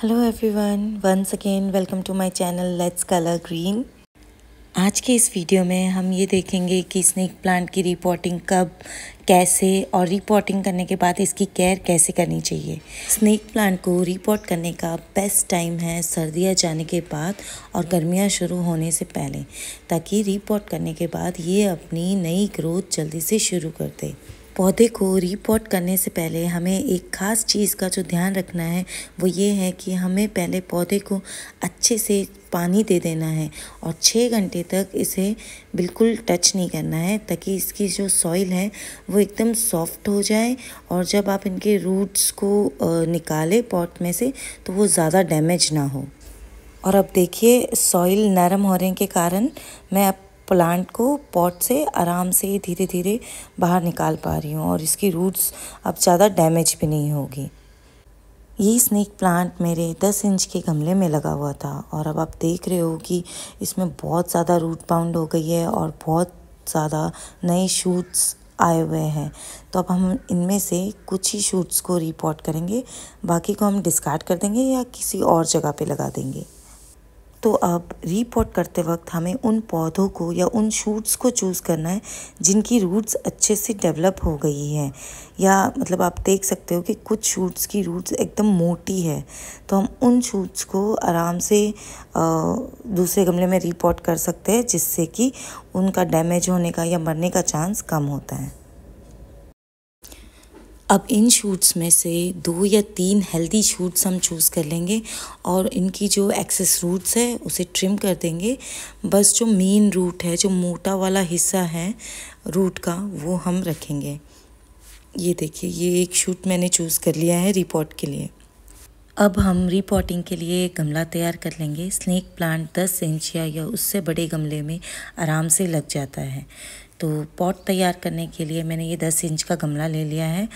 hello everyone once again welcome to my channel let's colour green आज के इस video में हम ये देखेंगे कि स्नेक प्लांट की रिपोर्टिंग कब कैसे और रिपोर्टिंग करने के बाद इसकी केयर कैसे करनी चाहिए स्नेक प्लांट को रिपोर्ट करने का बेस्ट टाइम है सर्दियाँ जाने के बाद और गर्मियाँ शुरू होने से पहले ताकि रिपोर्ट करने के बाद ये अपनी नई ग्रोथ जल्दी से शुरू कर दे पौधे को रिपोर्ट करने से पहले हमें एक ख़ास चीज़ का जो ध्यान रखना है वो ये है कि हमें पहले पौधे को अच्छे से पानी दे देना है और छः घंटे तक इसे बिल्कुल टच नहीं करना है ताकि इसकी जो सॉइल है वो एकदम सॉफ्ट हो जाए और जब आप इनके रूट्स को निकालें पॉट में से तो वो ज़्यादा डैमेज ना हो और अब देखिए सॉइल नरम होने के कारण मैं अब प्लांट को पॉट से आराम से धीरे धीरे बाहर निकाल पा रही हूँ और इसकी रूट्स अब ज़्यादा डैमेज भी नहीं होगी ये स्नेक प्लांट मेरे 10 इंच के गमले में लगा हुआ था और अब आप देख रहे हो कि इसमें बहुत ज़्यादा रूट बाउंड हो गई है और बहुत ज़्यादा नए शूट्स आए हुए हैं तो अब हम इनमें से कुछ ही शूट्स को रिपोर्ट करेंगे बाकी को हम डिस्कार्ड कर देंगे या किसी और जगह पे लगा देंगे तो अब रीपॉट करते वक्त हमें उन पौधों को या उन शूट्स को चूज़ करना है जिनकी रूट्स अच्छे से डेवलप हो गई हैं या मतलब आप देख सकते हो कि कुछ शूट्स की रूट्स एकदम मोटी है तो हम उन शूट्स को आराम से दूसरे गमले में रीपॉट कर सकते हैं जिससे कि उनका डैमेज होने का या मरने का चांस कम होता है अब इन शूट्स में से दो या तीन हेल्दी शूट्स हम चूज़ कर लेंगे और इनकी जो एक्सेस रूट्स है उसे ट्रिम कर देंगे बस जो मेन रूट है जो मोटा वाला हिस्सा है रूट का वो हम रखेंगे ये देखिए ये एक शूट मैंने चूज़ कर लिया है रिपोर्ट के लिए अब हम रिपोर्टिंग के लिए गमला तैयार कर लेंगे स्नेक प्लांट 10 इंच या उससे बड़े गमले में आराम से लग जाता है तो पॉट तैयार करने के लिए मैंने ये दस इंच का गमला ले लिया है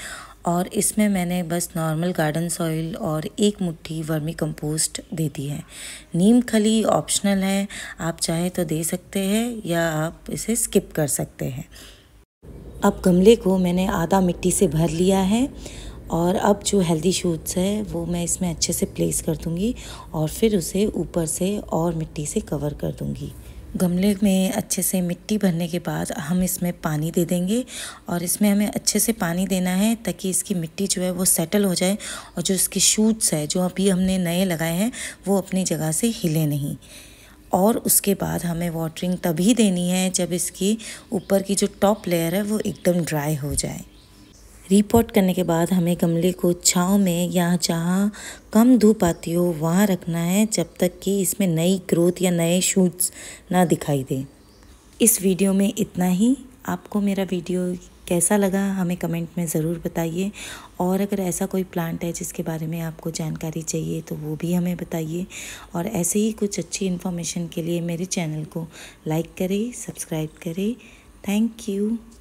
और इसमें मैंने बस नॉर्मल गार्डन सॉइल और एक मुट्ठी वर्मी कंपोस्ट दे दी है नीम खली ऑप्शनल है आप चाहे तो दे सकते हैं या आप इसे स्किप कर सकते हैं अब गमले को मैंने आधा मिट्टी से भर लिया है और अब जो हेल्दी शूट्स है वो मैं इसमें अच्छे से प्लेस कर दूँगी और फिर उसे ऊपर से और मिट्टी से कवर कर दूँगी गमले में अच्छे से मिट्टी भरने के बाद हम इसमें पानी दे देंगे और इसमें हमें अच्छे से पानी देना है ताकि इसकी मिट्टी जो है वो सेटल हो जाए और जो इसके शूट्स है जो अभी हमने नए लगाए हैं वो अपनी जगह से हिले नहीं और उसके बाद हमें वाटरिंग तभी देनी है जब इसकी ऊपर की जो टॉप लेयर है वो एकदम ड्राई हो जाए रिपोर्ट करने के बाद हमें गमले को छाँव में या जहाँ कम धूप आती हो वहाँ रखना है जब तक कि इसमें नई ग्रोथ या नए शूट्स ना दिखाई दे इस वीडियो में इतना ही आपको मेरा वीडियो कैसा लगा हमें कमेंट में ज़रूर बताइए और अगर ऐसा कोई प्लांट है जिसके बारे में आपको जानकारी चाहिए तो वो भी हमें बताइए और ऐसे ही कुछ अच्छी इन्फॉर्मेशन के लिए मेरे चैनल को लाइक करें सब्सक्राइब करें थैंक यू